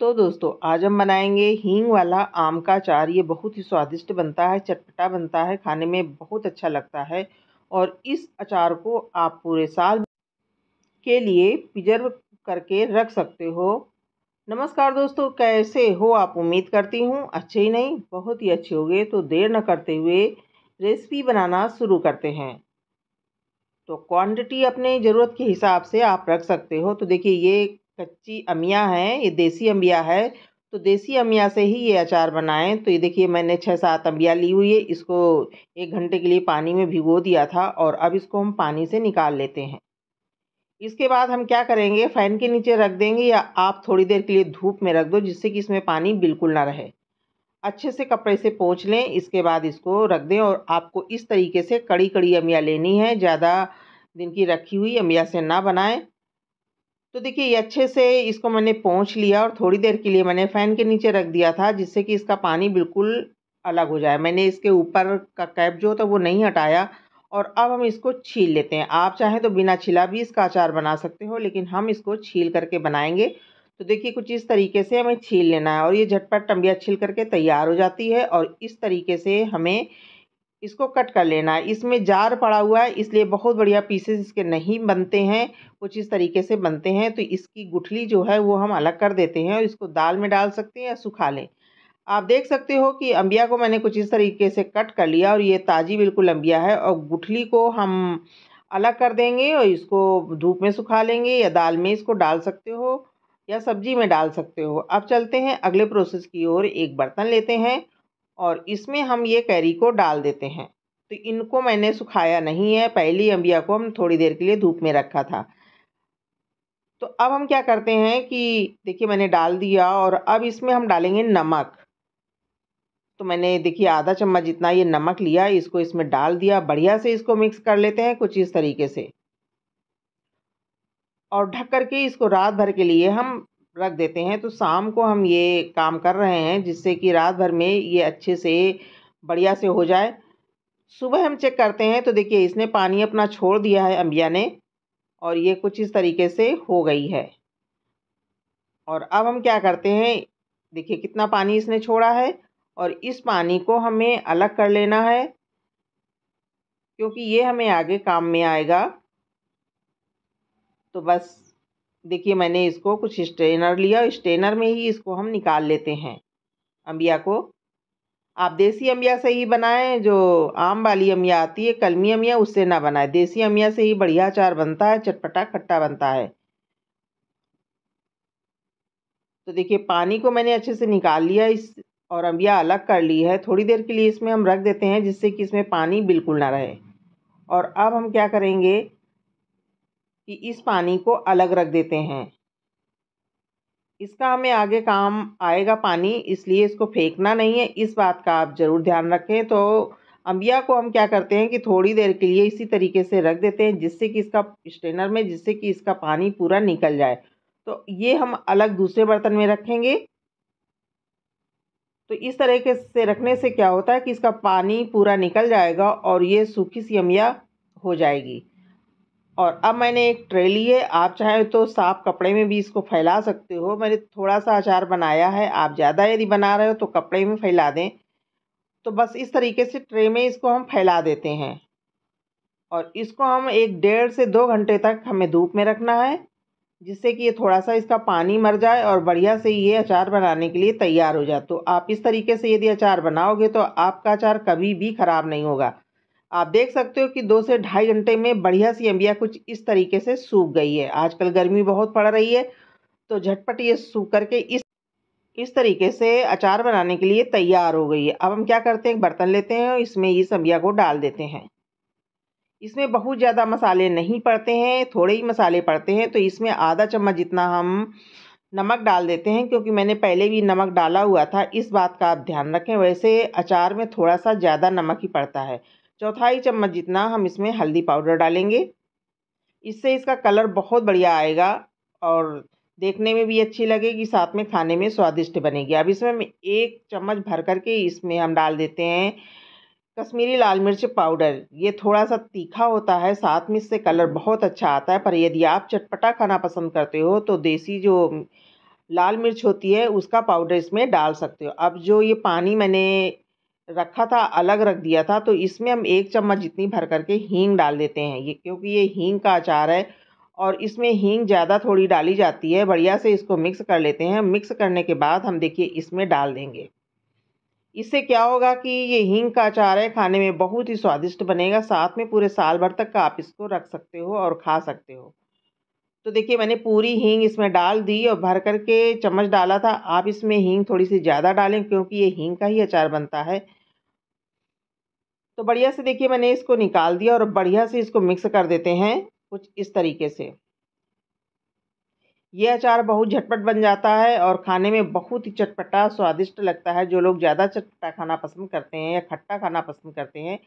तो दोस्तों आज हम बनाएंगे हींग वाला आम का अचार ये बहुत ही स्वादिष्ट बनता है चटपटा बनता है खाने में बहुत अच्छा लगता है और इस अचार को आप पूरे साल के लिए प्रिजर्व करके रख सकते हो नमस्कार दोस्तों कैसे हो आप उम्मीद करती हूँ अच्छे ही नहीं बहुत ही अच्छे होंगे तो देर न करते हुए रेसिपी बनाना शुरू करते हैं तो क्वांटिटी अपने ज़रूरत के हिसाब से आप रख सकते हो तो देखिए ये कच्ची अमिया है ये देसी अम्बिया है तो देसी अमिया से ही ये अचार बनाएं तो ये देखिए मैंने छः सात अम्बिया ली हुई है इसको एक घंटे के लिए पानी में भिगो दिया था और अब इसको हम पानी से निकाल लेते हैं इसके बाद हम क्या करेंगे फ़ैन के नीचे रख देंगे या आप थोड़ी देर के लिए धूप में रख दो जिससे कि इसमें पानी बिल्कुल ना रहे अच्छे से कपड़े से पोंछ लें इसके बाद इसको रख दें और आपको इस तरीके से कड़ी कड़ी अमिया लेनी है ज़्यादा दिन की रखी हुई अमिया से ना बनाएं तो देखिए ये अच्छे से इसको मैंने पहुँच लिया और थोड़ी देर के लिए मैंने फ़ैन के नीचे रख दिया था जिससे कि इसका पानी बिल्कुल अलग हो जाए मैंने इसके ऊपर का कैप जो था वो नहीं हटाया और अब हम इसको छील लेते हैं आप चाहें तो बिना छिला भी इसका अचार बना सकते हो लेकिन हम इसको छील करके बनाएंगे तो देखिए कुछ इस तरीके से हमें छील लेना है और ये झटपट टम्बिया छील करके तैयार हो जाती है और इस तरीके से हमें इसको कट कर लेना है इसमें जार पड़ा हुआ है इसलिए बहुत बढ़िया पीसेस इसके नहीं बनते हैं कुछ इस तरीके से बनते हैं तो इसकी गुठली जो है वो हम अलग कर देते हैं और इसको दाल में डाल सकते हैं या सुखा लें आप देख सकते हो कि अम्बिया को मैंने कुछ इस तरीके से कट कर लिया और ये ताज़ी बिल्कुल अम्बिया है और गुठली को हम अलग कर देंगे और इसको धूप में सुखा लेंगे या दाल में इसको डाल सकते हो या सब्जी में डाल सकते हो अब चलते हैं अगले प्रोसेस की ओर एक बर्तन लेते हैं और इसमें हम ये कैरी को डाल देते हैं तो इनको मैंने सुखाया नहीं है पहली अम्बिया को हम थोड़ी देर के लिए धूप में रखा था तो अब हम क्या करते हैं कि देखिए मैंने डाल दिया और अब इसमें हम डालेंगे नमक तो मैंने देखिए आधा चम्मच जितना ये नमक लिया इसको इसमें डाल दिया बढ़िया से इसको मिक्स कर लेते हैं कुछ इस तरीके से और ढक करके इसको रात भर के लिए हम रख देते हैं तो शाम को हम ये काम कर रहे हैं जिससे कि रात भर में ये अच्छे से बढ़िया से हो जाए सुबह हम चेक करते हैं तो देखिए इसने पानी अपना छोड़ दिया है अम्बिया ने और ये कुछ इस तरीके से हो गई है और अब हम क्या करते हैं देखिए कितना पानी इसने छोड़ा है और इस पानी को हमें अलग कर लेना है क्योंकि ये हमें आगे काम में आएगा तो बस देखिए मैंने इसको कुछ स्ट्रेनर लिया स्ट्रेनर में ही इसको हम निकाल लेते हैं अम्बिया को आप देसी अम्बिया से ही बनाएं जो आम वाली अम्बिया आती है कलमी अम्बिया उससे ना बनाएं देसी अम्बिया से ही बढ़िया अचार बनता है चटपटा खट्टा बनता है तो देखिए पानी को मैंने अच्छे से निकाल लिया इस और अम्बिया अलग कर ली है थोड़ी देर के लिए इसमें हम रख देते हैं जिससे कि इसमें पानी बिल्कुल ना रहे और अब हम क्या करेंगे कि इस पानी को अलग रख देते हैं इसका हमें आगे काम आएगा पानी इसलिए इसको फेंकना नहीं है इस बात का आप ज़रूर ध्यान रखें तो अम्बिया को हम क्या करते हैं कि थोड़ी देर के लिए इसी तरीके से रख देते हैं जिससे कि इसका स्ट्रेनर में जिससे कि इसका पानी पूरा निकल जाए तो ये हम अलग दूसरे बर्तन में रखेंगे तो इस तरीके से रखने से क्या होता है कि इसका पानी पूरा निकल जाएगा और ये सूखी सी अम्बिया हो जाएगी और अब मैंने एक ट्रे ली है आप चाहें तो साफ कपड़े में भी इसको फैला सकते हो मैंने थोड़ा सा अचार बनाया है आप ज़्यादा यदि बना रहे हो तो कपड़े में फैला दें तो बस इस तरीके से ट्रे में इसको हम फैला देते हैं और इसको हम एक डेढ़ से दो घंटे तक हमें धूप में रखना है जिससे कि ये थोड़ा सा इसका पानी मर जाए और बढ़िया से ये अचार बनाने के लिए तैयार हो जाए तो आप इस तरीके से यदि अचार बनाओगे तो आपका अचार कभी भी ख़राब नहीं होगा आप देख सकते हो कि दो से ढाई घंटे में बढ़िया सी अम्बिया कुछ इस तरीके से सूख गई है आजकल गर्मी बहुत पड़ रही है तो झटपट ये सूख करके इस इस तरीके से अचार बनाने के लिए तैयार हो गई है अब हम क्या करते हैं बर्तन लेते हैं और इसमें इस अम्बिया को डाल देते हैं इसमें बहुत ज़्यादा मसाले नहीं पड़ते हैं थोड़े ही मसाले पड़ते हैं तो इसमें आधा चम्मच जितना हम नमक डाल देते हैं क्योंकि मैंने पहले भी नमक डाला हुआ था इस बात का आप ध्यान रखें वैसे अचार में थोड़ा सा ज़्यादा नमक ही पड़ता है चौथाई चम्मच जितना हम इसमें हल्दी पाउडर डालेंगे इससे इसका कलर बहुत बढ़िया आएगा और देखने में भी अच्छी लगेगी साथ में खाने में स्वादिष्ट बनेगी अब इसमें हम एक चम्मच भर करके इसमें हम डाल देते हैं कश्मीरी लाल मिर्च पाउडर ये थोड़ा सा तीखा होता है साथ में इससे कलर बहुत अच्छा आता है पर यदि आप चटपटा खाना पसंद करते हो तो देसी जो लाल मिर्च होती है उसका पाउडर इसमें डाल सकते हो अब जो ये पानी मैंने रखा था अलग रख दिया था तो इसमें हम एक चम्मच जितनी भर करके हींग डाल देते हैं ये क्योंकि ये हींग का अचार है और इसमें हींग ज़्यादा थोड़ी डाली जाती है बढ़िया से इसको मिक्स कर लेते हैं मिक्स करने के बाद हम देखिए इसमें डाल देंगे इससे क्या होगा कि ये हींग का अचार है खाने में बहुत ही स्वादिष्ट बनेगा साथ में पूरे साल भर तक का आप इसको रख सकते हो और खा सकते हो तो देखिए मैंने पूरी हींग इसमें डाल दी और भर करके चम्मच डाला था आप इसमें हींग थोड़ी सी ज़्यादा डालें क्योंकि ये हींग का ही अचार बनता है तो बढ़िया से देखिए मैंने इसको निकाल दिया और बढ़िया से इसको मिक्स कर देते हैं कुछ इस तरीके से ये अचार बहुत झटपट बन जाता है और खाने में बहुत ही चटपटा स्वादिष्ट लगता है जो लोग ज़्यादा चटपटा खाना पसंद करते हैं या खट्टा खाना पसंद करते हैं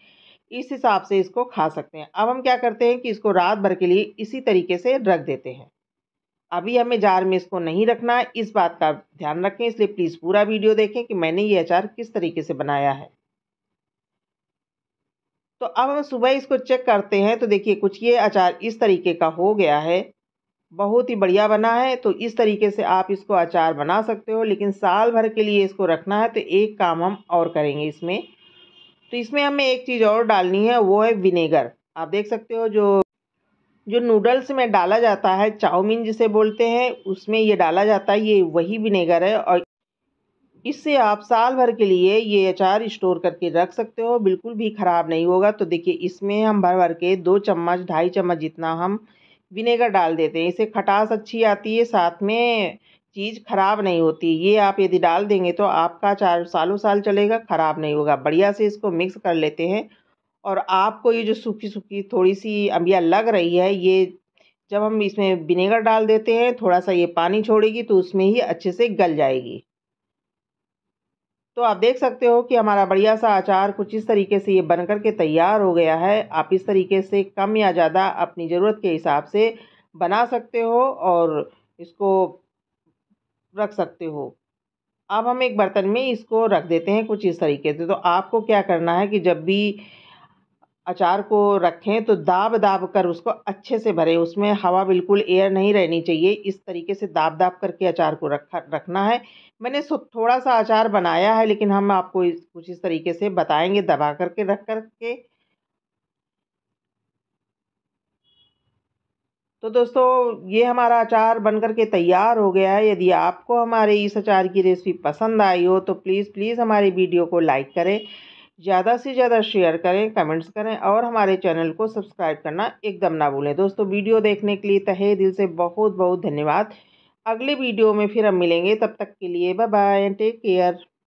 इस हिसाब से इसको खा सकते हैं अब हम क्या करते हैं कि इसको रात भर के लिए इसी तरीके से रख देते हैं अभी हमें जार में इसको नहीं रखना इस बात का ध्यान रखें इसलिए प्लीज़ पूरा वीडियो देखें कि मैंने ये अचार किस तरीके से बनाया है तो अब हम सुबह इसको चेक करते हैं तो देखिए कुछ ये अचार इस तरीके का हो गया है बहुत ही बढ़िया बना है तो इस तरीके से आप इसको अचार बना सकते हो लेकिन साल भर के लिए इसको रखना है तो एक काम हम और करेंगे इसमें तो इसमें हमें एक चीज़ और डालनी है वो है विनेगर आप देख सकते हो जो जो नूडल्स में डाला जाता है चाउमीन जिसे बोलते हैं उसमें ये डाला जाता है ये वही विनेगर है और इससे आप साल भर के लिए ये अचार स्टोर करके रख सकते हो बिल्कुल भी ख़राब नहीं होगा तो देखिए इसमें हम भर भर के दो चम्मच ढाई चम्मच जितना हम विनेगर डाल देते हैं इसे खटास अच्छी आती है साथ में चीज़ ख़राब नहीं होती ये आप यदि डाल देंगे तो आपका अचार सालों साल चलेगा ख़राब नहीं होगा बढ़िया से इसको मिक्स कर लेते हैं और आपको ये जो सूखी सूखी थोड़ी सी अम्बिया लग रही है ये जब हम इसमें विनेगर डाल देते हैं थोड़ा सा ये पानी छोड़ेगी तो उसमें ही अच्छे से गल जाएगी तो आप देख सकते हो कि हमारा बढ़िया सा अचार कुछ इस तरीके से ये बन के तैयार हो गया है आप इस तरीके से कम या ज़्यादा अपनी ज़रूरत के हिसाब से बना सकते हो और इसको रख सकते हो अब हम एक बर्तन में इसको रख देते हैं कुछ इस तरीके से तो आपको क्या करना है कि जब भी अचार को रखें तो दाब दाब कर उसको अच्छे से भरें उसमें हवा बिल्कुल एयर नहीं रहनी चाहिए इस तरीके से दाब दाब करके अचार को रखा रखना है मैंने थोड़ा सा अचार बनाया है लेकिन हम आपको इस कुछ इस तरीके से बताएंगे दबा करके रख करके तो दोस्तों ये हमारा अचार बन करके तैयार हो गया है यदि आपको हमारे इस अचार की रेसिपी पसंद आई हो तो प्लीज़ प्लीज़ हमारी वीडियो को लाइक करें ज़्यादा से ज़्यादा शेयर करें कमेंट्स करें और हमारे चैनल को सब्सक्राइब करना एकदम ना भूलें दोस्तों वीडियो देखने के लिए तहे दिल से बहुत बहुत धन्यवाद अगले वीडियो में फिर हम मिलेंगे तब तक के लिए बाय बाय टेक केयर